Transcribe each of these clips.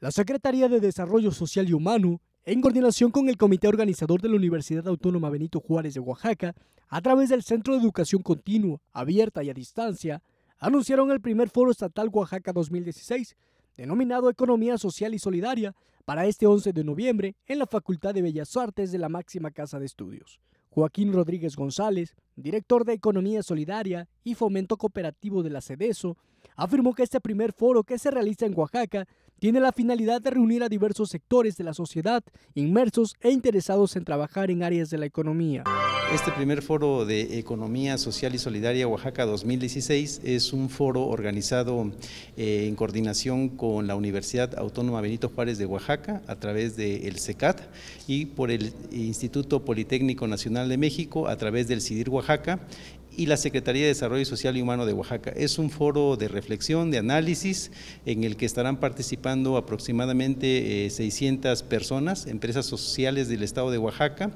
La Secretaría de Desarrollo Social y Humano, en coordinación con el Comité Organizador de la Universidad Autónoma Benito Juárez de Oaxaca, a través del Centro de Educación Continua, Abierta y a Distancia, anunciaron el primer Foro Estatal Oaxaca 2016, denominado Economía Social y Solidaria, para este 11 de noviembre en la Facultad de Bellas Artes de la máxima casa de estudios. Joaquín Rodríguez González, director de Economía Solidaria y Fomento Cooperativo de la CEDESO, afirmó que este primer foro que se realiza en Oaxaca tiene la finalidad de reunir a diversos sectores de la sociedad inmersos e interesados en trabajar en áreas de la economía. Este primer foro de Economía Social y Solidaria Oaxaca 2016 es un foro organizado eh, en coordinación con la Universidad Autónoma Benito Juárez de Oaxaca a través del CECAT y por el Instituto Politécnico Nacional de México a través del CIDIR Oaxaca y la Secretaría de Desarrollo Social y Humano de Oaxaca. Es un foro de reflexión, de análisis, en el que estarán participando aproximadamente 600 eh, personas, empresas sociales del Estado de Oaxaca,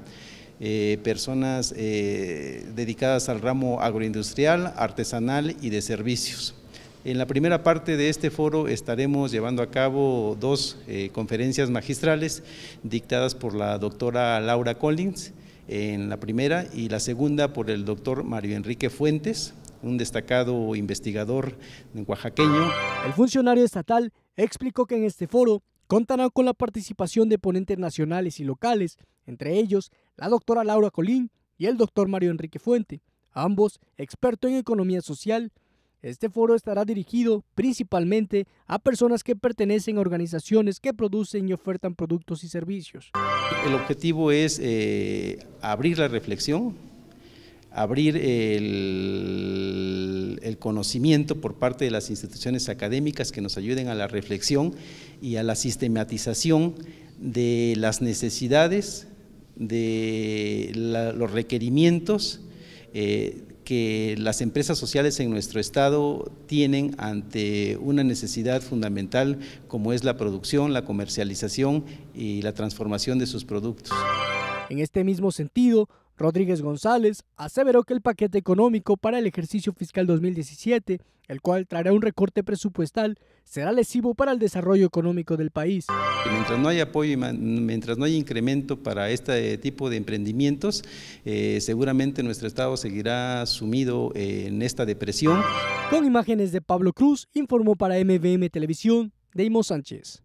eh, personas eh, dedicadas al ramo agroindustrial, artesanal y de servicios. En la primera parte de este foro estaremos llevando a cabo dos conferencias magistrales dictadas por la doctora Laura Collins en la primera, y la segunda por el doctor Mario Enrique Fuentes, un destacado investigador oaxaqueño. El funcionario estatal explicó que en este foro contarán con la participación de ponentes nacionales y locales, entre ellos la doctora Laura Colín y el doctor Mario Enrique Fuente, ambos expertos en economía social, este foro estará dirigido principalmente a personas que pertenecen a organizaciones que producen y ofertan productos y servicios. El objetivo es eh, abrir la reflexión, abrir el, conocimiento por parte de las instituciones académicas que nos ayuden a la reflexión y a la sistematización de las necesidades, de los requerimientos eh, que las empresas sociales en nuestro Estado tienen ante una necesidad fundamental como es la producción, la comercialización y la transformación de sus productos. En este mismo sentido, Rodríguez González aseveró que el paquete económico para el ejercicio fiscal 2017, el cual traerá un recorte presupuestal, será lesivo para el desarrollo económico del país. Mientras no hay apoyo y mientras no haya incremento para este tipo de emprendimientos, eh, seguramente nuestro Estado seguirá sumido en esta depresión. Con imágenes de Pablo Cruz, informó para MVM Televisión, Deimo Sánchez.